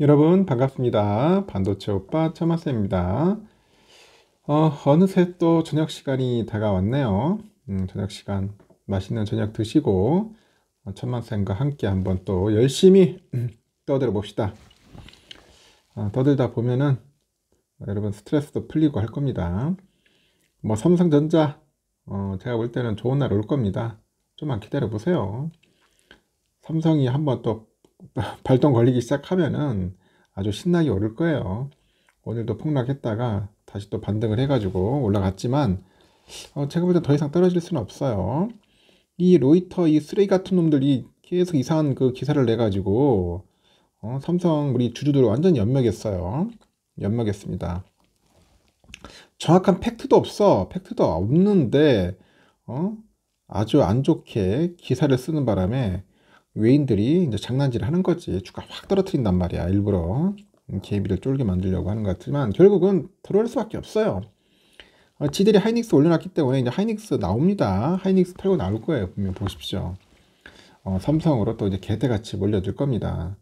여러분 반갑습니다. 반도체 오빠 처마쌤입니다. 어, 어느새 또 저녁 시간이 다가왔네요. 음, 저녁 시간 맛있는 저녁 드시고 어, 천만쌤과 함께 한번 또 열심히 떠들어 봅시다. 어, 떠들다 보면은 여러분 스트레스도 풀리고 할 겁니다. 뭐 삼성전자 어, 제가 볼 때는 좋은 날 올 겁니다. 좀만 기다려 보세요. 삼성이 한번 또 발동 걸리기 시작하면은 아주 신나게 오를 거예요. 오늘도 폭락했다가 다시 또 반등을 해가지고 올라갔지만 어, 제가 볼때더 이상 떨어질 수는 없어요. 이 로이터 이 쓰레기 같은 놈들이 계속 이상한 그 기사를 내가지고 어, 삼성 우리 주주들 완전 연맥했어요. 연맥했습니다. 정확한 팩트도 없어. 팩트도 없는데 어? 아주 안 좋게 기사를 쓰는 바람에 외인들이 이제 장난질을 하는 거지. 주가 확 떨어뜨린단 말이야. 일부러 음, 개비를 쫄게 만들려고 하는 것 같지만 결국은 들어올 수밖에 없어요. 어, 지들이 하이닉스 올려놨기 때문에 이제 하이닉스 나옵니다. 하이닉스 털고 나올 거예요. 분명 보십시오. 어, 삼성으로 또 이제 개태같이 몰려들 겁니다.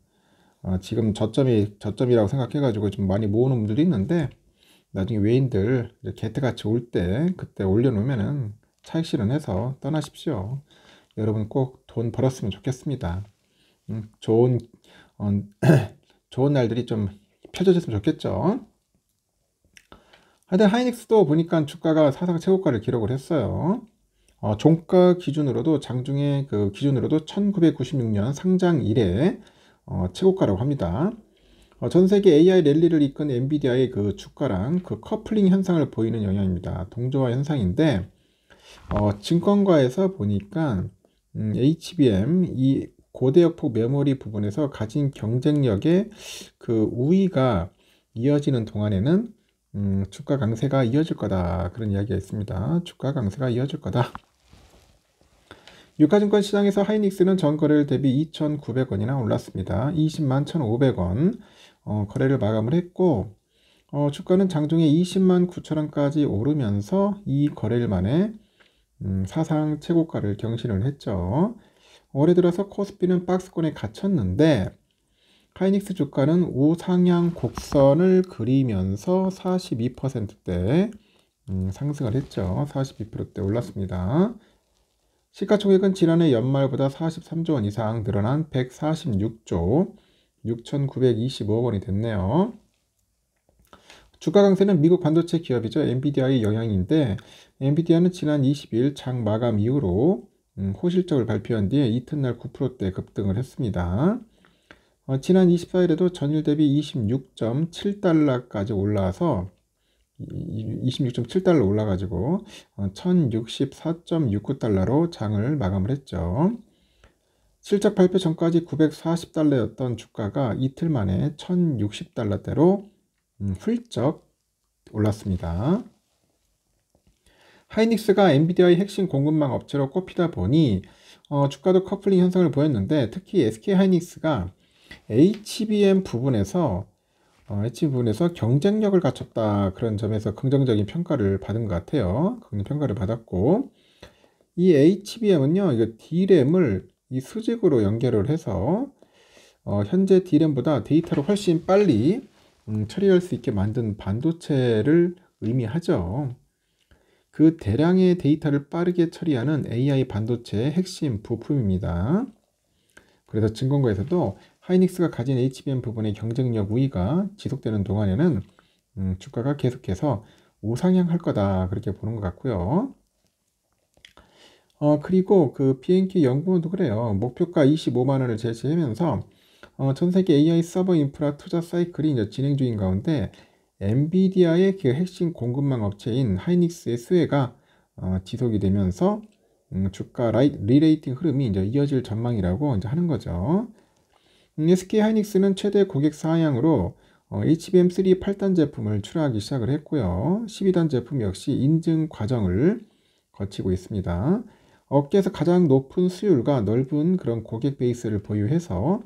어, 지금 저점이 저점이라고 생각해가지고 좀 많이 모으는 분들이 있는데 나중에 외인들 개태같이 올 때 그때 올려놓으면은 차익 실현해서 떠나십시오. 여러분 꼭 돈 벌었으면 좋겠습니다. 음, 좋은 어, 좋은 날들이 좀 펼쳐졌으면 좋겠죠. 하여튼 하이닉스도 보니까 주가가 사상 최고가를 기록을 했어요. 어, 종가 기준으로도 장중의 그 기준으로도 1996년 상장 이래 어, 최고가라고 합니다. 어, 전 세계 AI 랠리를 이끈 엔비디아의 그 주가랑 그 커플링 현상을 보이는 영향입니다. 동조화 현상인데 어, 증권가에서 보니까 음, HBM 이 고대역폭 메모리 부분에서 가진 경쟁력의 그 우위가 이어지는 동안에는 음, 주가 강세가 이어질 거다 그런 이야기가 있습니다. 주가 강세가 이어질 거다. 유가증권 시장에서 하이닉스는 전 거래일 대비 2,900원이나 올랐습니다. 20만 1,500원 어, 거래를 마감을 했고 어, 주가는 장중에 20만 9천원까지 오르면서 이 거래일 만에 음, 사상 최고가를 경신을 했죠. 올해 들어서 코스피는 박스권에 갇혔는데 카이닉스 주가는 우상향 곡선을 그리면서 42%대 음, 상승을 했죠. 42%대 올랐습니다. 시가총액은 지난해 연말보다 43조 원 이상 늘어난 146조 6,925억 원이 됐네요. 주가 강세는 미국 반도체 기업이죠. 엔비디아의 영향인데 엔비디아는 지난 22일 장 마감 이후로 음, 호실적을 발표한 뒤에 이튿날 9%대 급등을 했습니다. 어, 지난 24일에도 전일 대비 26.7달러까지 올라서 와 26.7달러 올라가지고 1064.69달러로 어, 장을 마감을 했죠. 실적 발표 전까지 940달러였던 주가가 이틀 만에 1060달러대로 음, 훌쩍 올랐습니다. 하이닉스가 엔비디아의 핵심 공급망 업체로 꼽히다 보니 어, 주가도 커플링 현상을 보였는데 특히 SK 하이닉스가 HBM 부분에서 어, HBM 부분에서 경쟁력을 갖췄다 그런 점에서 긍정적인 평가를 받은 것 같아요. 긍정 평가를 받았고 이 HBM은요, 이 D램을 이 수직으로 연결을 해서 어, 현재 D램보다 데이터를 훨씬 빨리 음, 처리할 수 있게 만든 반도체를 의미하죠. 그 대량의 데이터를 빠르게 처리하는 AI 반도체의 핵심 부품입니다. 그래서 증권가에서도 하이닉스가 가진 HBM 부분의 경쟁력 우위가 지속되는 동안에는 음, 주가가 계속해서 우상향할 거다 그렇게 보는 것 같고요. 어, 그리고 그 BNK 연구원도 그래요. 목표가 25만 원을 제시하면서 어, 전 세계 AI 서버 인프라 투자 사이클이 이제 진행 중인 가운데 엔비디아의 그 핵심 공급망 업체인 하이닉스의 수혜가 어, 지속이 되면서 음, 주가 라이, 리레이팅 흐름이 이제 이어질 전망이라고 이제 하는 거죠. 음, SK 하이닉스는 최대 고객 사양으로 어, HBM3 8단 제품을 출하하기 시작을 했고요. 12단 제품 역시 인증 과정을 거치고 있습니다. 업계에서 가장 높은 수율과 넓은 그런 고객 베이스를 보유해서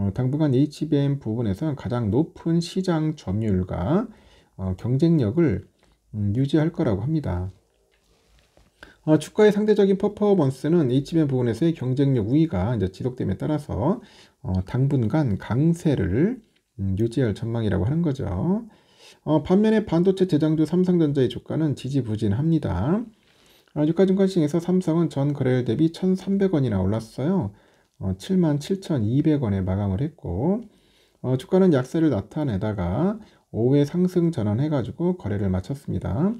어, 당분간 HBM 부분에서 가장 높은 시장 점유율과 어, 경쟁력을 음, 유지할 거라고 합니다. 어, 주가의 상대적인 퍼포먼스는 HBM 부분에서의 경쟁력 우위가 이제 지속됨에 따라서 어, 당분간 강세를 음, 유지할 전망이라고 하는 거죠. 어, 반면에 반도체 제장주 삼성전자의 주가는 지지부진합니다. 아, 어, 주가 증권 시에서 삼성은 전 거래일 대비 1,300원이나 올랐어요. 어, 77,200원에 마감을 했고 어, 주가는 약세를 나타내다가 오후에 상승 전환해가지고 거래를 마쳤습니다.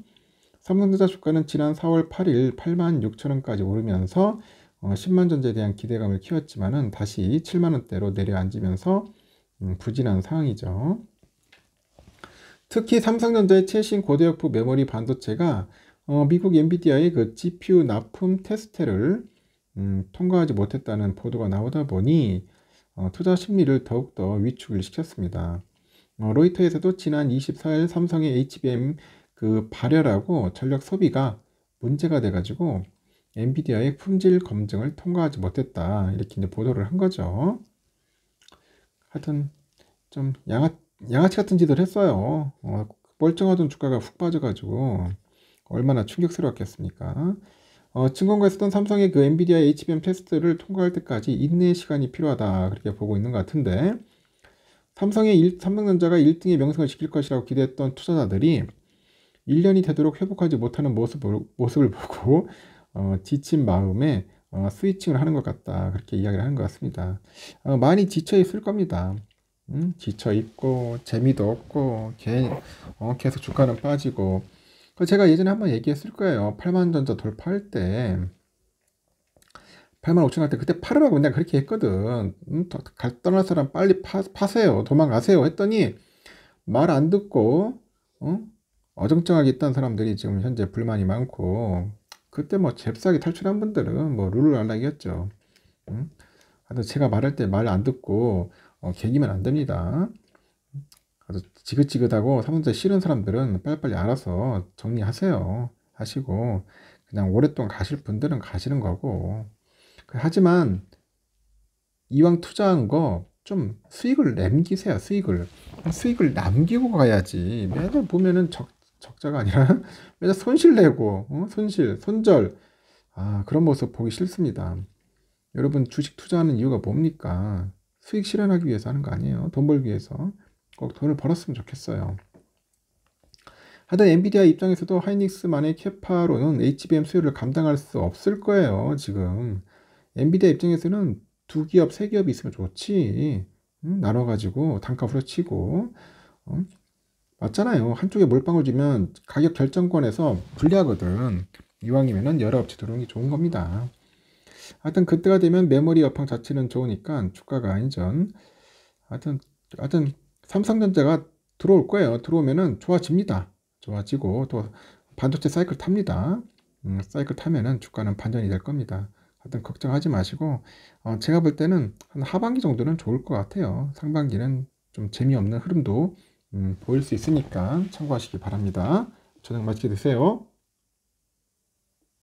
삼성전자 주가는 지난 4월 8일 8만 6천원까지 오르면서 어, 10만전자에 대한 기대감을 키웠지만 은 다시 7만원대로 내려앉으면서 음, 부진한 상황이죠. 특히 삼성전자의 최신 고대역부 메모리 반도체가 어, 미국 엔비디아의 그 GPU 납품 테스트를 음, 통과하지 못했다는 보도가 나오다 보니 어, 투자 심리를 더욱더 위축을 시켰습니다. 어, 로이터에서도 지난 24일 삼성의 HBM 그 발열하고 전력 소비가 문제가 돼가지고 엔비디아의 품질 검증을 통과하지 못했다 이렇게 이제 보도를 한 거죠. 하여튼 좀 양아 양아치 같은 짓을 했어요. 어, 멀쩡하던 그 주가가 훅 빠져가지고 얼마나 충격스러웠겠습니까? 어, 증권가 에 쓰던 삼성의 그 엔비디아 HBM 테스트를 통과할 때까지 인내의 시간이 필요하다 그렇게 보고 있는 것 같은데 삼성의 일, 삼성전자가 1등의 명성을 지킬 것이라고 기대했던 투자자들이 1년이 되도록 회복하지 못하는 모습을, 모습을 보고 어, 지친 마음에 어, 스위칭을 하는 것 같다 그렇게 이야기를 하는 것 같습니다. 어, 많이 지쳐 있을 겁니다. 음, 지쳐 있고 재미도 없고 개, 어, 계속 주가는 빠지고 제가 예전에 한번 얘기했을 거예요. 8만 전자 돌파할 때 8만 5천 할 때 그때 팔으라고 내가 그렇게 했거든. 음, 갈 떠날 사람 빨리 파, 파세요. 도망가세요. 했더니 말 안 듣고 어? 어정쩡하게 있던 사람들이 지금 현재 불만이 많고 그때 뭐 잽싸게 탈출한 분들은 뭐 룰을 알라이었죠 음? 제가 말할 때 말 안 듣고 어, 개기면 안 됩니다. 아주 지긋지긋하고 삼성전자 싫은 사람들은 빨리빨리 알아서 정리하세요. 하시고 그냥 오랫동안 가실 분들은 가시는 거고 그 하지만 이왕 투자한 거 좀 수익을 남기세요. 수익을 수익을 남기고 가야지 매달 보면은 적, 적자가 아니라 매달 손실 내고 어? 손실 손절 아 그런 모습 보기 싫습니다. 여러분 주식 투자하는 이유가 뭡니까? 수익 실현하기 위해서 하는 거 아니에요. 돈 벌기 위해서. 꼭 돈을 벌었으면 좋겠어요. 하여튼 엔비디아 입장에서도 하이닉스만의 캐파로는 HBM 수요를 감당할 수 없을 거예요. 지금 엔비디아 입장에서는 두 기업, 세 기업이 있으면 좋지. 음, 나눠가지고 단가 후려치고 어? 맞잖아요. 한쪽에 몰빵을 주면 가격 결정권에서 불리하거든. 이왕이면은 여러 업체 들어오는 게 좋은 겁니다. 하여튼 그때가 되면 메모리 여황 자체는 좋으니까 주가가 인전 하여튼 하여튼 삼성전자가 들어올 거예요. 들어오면은 좋아집니다. 좋아지고 또 반도체 사이클 탑니다. 음, 사이클 타면은 주가는 반전이 될 겁니다. 하여튼 걱정하지 마시고 어, 제가 볼 때는 한 하반기 정도는 좋을 것 같아요. 상반기는 좀 재미없는 흐름도 음, 보일 수 있으니까 참고하시기 바랍니다. 저녁 맛있게 드세요.